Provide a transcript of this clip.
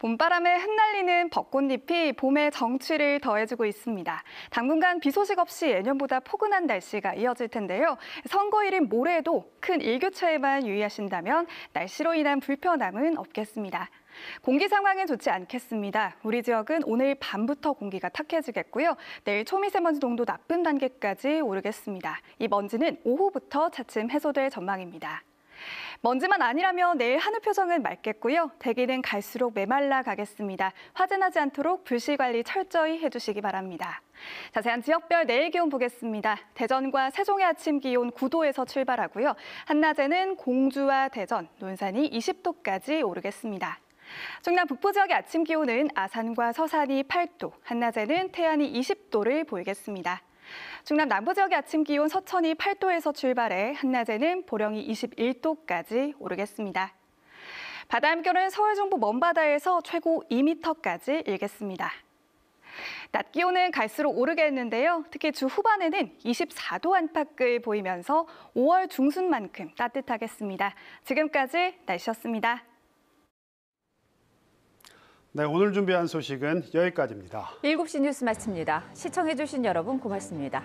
봄바람에 흩날리는 벚꽃잎이 봄의 정취를 더해주고 있습니다. 당분간 비 소식 없이 예년보다 포근한 날씨가 이어질 텐데요. 선거일인 모레도큰 일교차에만 유의하신다면 날씨로 인한 불편함은 없겠습니다. 공기 상황은 좋지 않겠습니다. 우리 지역은 오늘 밤부터 공기가 탁해지겠고요. 내일 초미세먼지 농도 나쁨 단계까지 오르겠습니다. 이 먼지는 오후부터 차츰 해소될 전망입니다. 먼지만 아니라면 내일 하늘 표정은 맑겠고요. 대기는 갈수록 메말라 가겠습니다. 화재나지 않도록 불씨 관리 철저히 해주시기 바랍니다. 자세한 지역별 내일 기온 보겠습니다. 대전과 세종의 아침 기온 9도에서 출발하고요. 한낮에는 공주와 대전, 논산이 20도까지 오르겠습니다. 충남 북부 지역의 아침 기온은 아산과 서산이 8도, 한낮에는 태안이 20도를 보이겠습니다. 충남 남부 지역의 아침 기온 서천이 8도에서 출발해 한낮에는 보령이 21도까지 오르겠습니다. 바다 함결은 서울 중부 먼바다에서 최고 2m까지 일겠습니다. 낮 기온은 갈수록 오르겠는데요. 특히 주 후반에는 24도 안팎을 보이면서 5월 중순만큼 따뜻하겠습니다. 지금까지 날씨였습니다. 네, 오늘 준비한 소식은 여기까지입니다. 7시 뉴스 마칩니다. 시청해주신 여러분 고맙습니다.